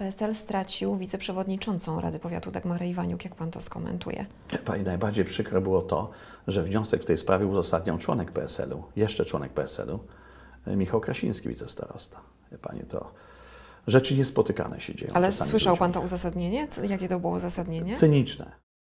PSL stracił wiceprzewodniczącą Rady Powiatu Dagmarę Iwaniuk. Jak pan to skomentuje? Pani, najbardziej przykre było to, że wniosek w tej sprawie uzasadniał członek PSL-u, jeszcze członek PSL-u, e, Michał Krasiński, wicestarosta. Panie, to rzeczy niespotykane się dzieją. Ale słyszał pan to uzasadnienie? Jakie to było uzasadnienie? Cyniczne.